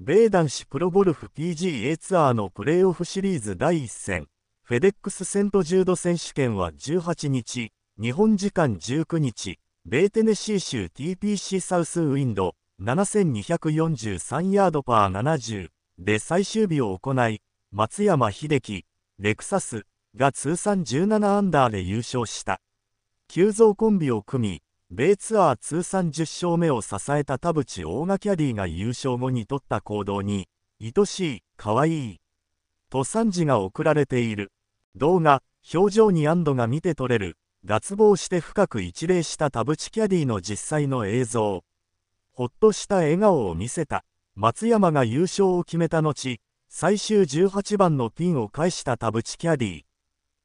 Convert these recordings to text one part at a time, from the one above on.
米男子プロゴルフ PGA ツアーのプレーオフシリーズ第1戦、フェデックスセントジュード選手権は18日、日本時間19日、米テネシー州 TPC サウスウィンド、7243ヤードパー70で最終日を行い、松山英樹、レクサスが通算17アンダーで優勝した。急コンビを組み、米ツアー通算10勝目を支えた田淵大賀キャディが優勝後に取った行動に、愛しい、かわいい、と賛辞が送られている。動画、表情に安堵が見て取れる、脱帽して深く一礼した田淵キャディの実際の映像。ほっとした笑顔を見せた。松山が優勝を決めた後、最終18番のピンを返した田淵キャディ。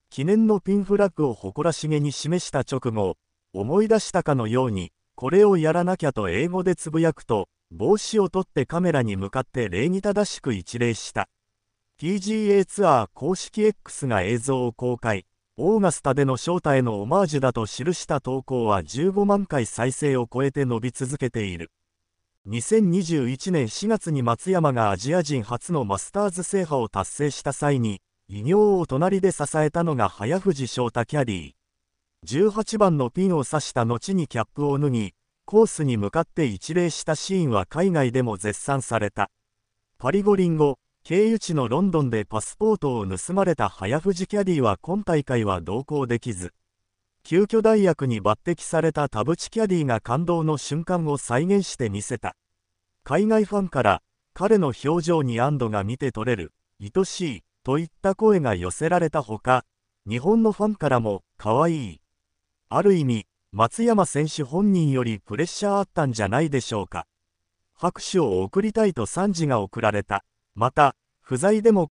記念のピンフラッグを誇らしげに示した直後、思い出したかのように、これをやらなきゃと英語でつぶやくと、帽子を取ってカメラに向かって礼儀正しく一礼した。PGA ツアー公式 X が映像を公開、オーガスタでの招待のオマージュだと記した投稿は15万回再生を超えて伸び続けている。2021年4月に松山がアジア人初のマスターズ制覇を達成した際に、偉業を隣で支えたのが早藤翔太キャディー。18番のピンを刺した後にキャップを脱ぎ、コースに向かって一礼したシーンは海外でも絶賛された。パリ五輪後、経由地のロンドンでパスポートを盗まれた早藤キャディは今大会は同行できず、急遽代役に抜擢された田淵キャディが感動の瞬間を再現してみせた。海外ファンから、彼の表情に安堵が見て取れる、愛しい、といった声が寄せられたほか、日本のファンからも、可愛い、ある意味、松山選手本人よりプレッシャーあったんじゃないでしょうか。拍手を送りたいと賛辞が送られた。また、不在でも